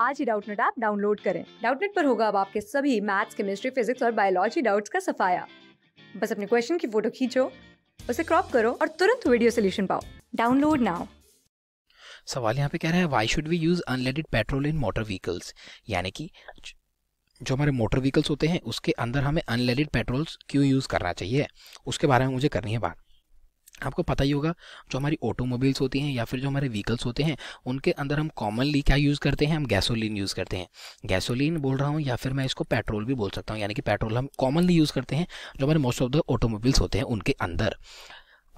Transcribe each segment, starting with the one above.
आज ही Doubtnut app download करें डाउटनेट पर होगा अब आपके सभी मैथ्स केमिस्ट्री फिजिक्स और बायोलॉजी डाउट्स का सफाया बस अपने क्वेश्चन की फोटो खींचो उसे क्रॉप करो और तुरंत वीडियो सोल्यूशन पाओ डाउनलोड नाउ सवाल यहाँ पे कह रहे हैं why should we use unleaded petrol in motor vehicles यानी कि जो हमारे मोटर व्हीकल्स होते हैं उसके अंदर हमें अनलेडेड पेट्रोल्स क्यों यूज़ करना चाहिए उसके बारे में मुझे करनी है बात आपको पता ही होगा जो हमारी ऑटोमोबाइल्स होती हैं या फिर जो हमारे व्हीकल्स होते हैं उनके अंदर हम कॉमनली क्या यूज़ करते हैं हम गैसोलीन यूज़ करते हैं गैसोलीन बोल रहा हूँ या फिर मैं इसको पेट्रोल भी बोल सकता हूँ यानी कि पेट्रोल हम कॉमनली यूज़ करते हैं जो हमारे मोस्ट ऑफ द ऑटोमोबाइल्स होते हैं उनके अंदर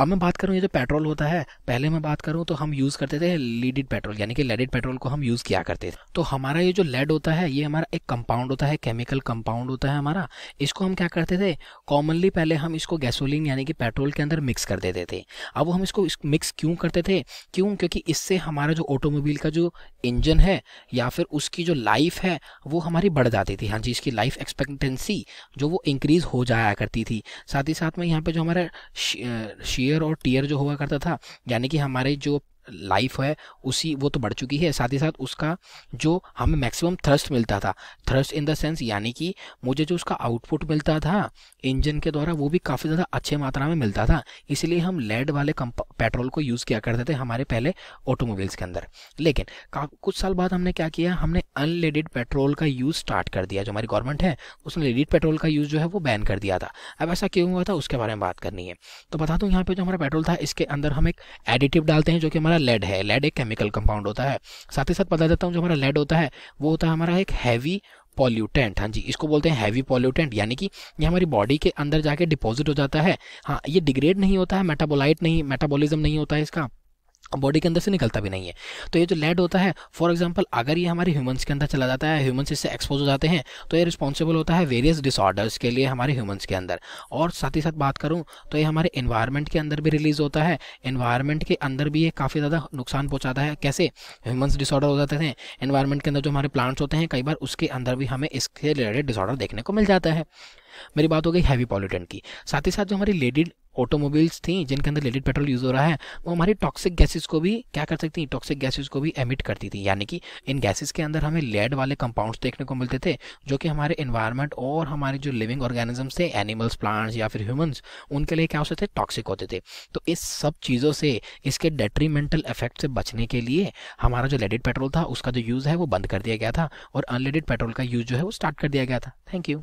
अब मैं बात करूँ ये जो पेट्रोल होता है पहले मैं बात करूँ तो हम यूज़ करते थे लीडिड पेट्रोल यानी कि लेडिड पेट्रोल को हम यूज़ किया करते थे तो हमारा ये जो लेड होता है ये हमारा एक कंपाउंड होता है केमिकल कंपाउंड होता है हमारा इसको हम क्या करते थे कॉमनली पहले हम इसको गैसोलिन यानी कि पेट्रोल के अंदर मिक्स कर देते थे अब वो हम इसको मिक्स क्यों करते थे क्यों क्योंकि इससे हमारा जो ऑटोमोबाइल का जो इंजन है या फिर उसकी जो लाइफ है वो हमारी बढ़ जाती थी हाँ जी इसकी लाइफ एक्सपेक्टेंसी जो वो इंक्रीज़ हो जाया करती थी साथ ही साथ में यहाँ पर जो हमारा शेयर टीयर और टीयर जो हुआ करता था यानी कि हमारे जो लाइफ है उसी वो तो बढ़ चुकी है साथ ही साथ उसका जो हमें मैक्सिमम थ्रस्ट मिलता था थ्रस्ट इन द सेंस यानी कि मुझे जो उसका आउटपुट मिलता था इंजन के द्वारा वो भी काफ़ी ज़्यादा अच्छे मात्रा में मिलता था इसीलिए हम लेड वाले पेट्रोल को यूज़ किया करते थे हमारे पहले ऑटोमोबाइल्स के अंदर लेकिन कुछ साल बाद हमने क्या किया हमने अनलेडेड पेट्रोल का यूज़ स्टार्ट कर दिया जो हमारी गवर्नमेंट है उसने लेडेड पेट्रोल का यूज़ जो है वो बैन कर दिया था अब ऐसा क्यों हुआ था उसके बारे में बात करनी है तो बता दूँ यहाँ पर जो हमारा पेट्रोल था इसके अंदर हम एक एडिटिव डालते हैं जो कि हमारा हमारा लेड है लेड एक केमिकल कंपाउंड होता है साथ ही साथ बता देता हूँ जो हमारा लेड होता है वो होता है हमारा एक हैवी पॉल्यूटेंट हाँ जी इसको बोलते हैं हैवी पॉल्यूटेंट यानी कि ये हमारी बॉडी के अंदर जाके डिपॉजिट हो जाता है हाँ ये डिग्रेड नहीं होता है मेटाबोलाइट नहीं मेटाबॉलिज्म नहीं होता है इसका बॉडी के अंदर से निकलता भी नहीं है तो ये जो लेड होता है फॉर एग्जांपल अगर ये हमारे ह्यूमंस के अंदर चला जाता है ह्यूमंस इससे एक्सपोज हो जाते हैं तो ये रिस्पॉन्सिबल होता है वेरियस डिसऑर्डर्स के लिए हमारे ह्यूमंस के अंदर और साथ ही साथ बात करूँ तो ये हमारे इन्वायरमेंट के अंदर भी रिलीज़ होता है इन्वायरमेंट के अंदर भी ये काफ़ी ज़्यादा नुकसान पहुँचाता है कैसे ह्यूमन्स डिसऑर्डर हो जाते हैं इन्वायरमेंट के अंदर जो हमारे प्लांट्स होते हैं कई बार उसके अंदर भी हमें इसके रिलेटेड डिसऑर्डर देखने को मिल जाता है मेरी बात हो गई हैवी पॉल्यूटेंट की साथ ही साथ जो हमारी लेडी ऑटोमोबाइल्स थी जिनके अंदर लेडिड पेट्रोल यूज़ हो रहा है वो हमारी टॉक्सिक गैसेस को भी क्या कर सकती हैं टॉक्सिक गैसेस को भी एमिट करती थी यानी कि इन गैसेस के अंदर हमें लेड वाले कंपाउंड्स देखने को मिलते थे जो कि हमारे इन्वायरमेंट और हमारे जो लिविंग ऑर्गेनिजम्स थे एनिमल्स प्लांट्स या फिर ह्यूमन्स उनके लिए क्या होते थे टॉक्सिक होते थे तो इस सब चीज़ों से इसके डेट्रीमेंटल इफेक्ट से बचने के लिए हमारा जो लेडिड पेट्रोल था उसका जो यूज़ है वो बंद कर दिया गया था और अनलेडिड पेट्रोल का यूज़ जो है वो स्टार्ट कर दिया गया था थैंक यू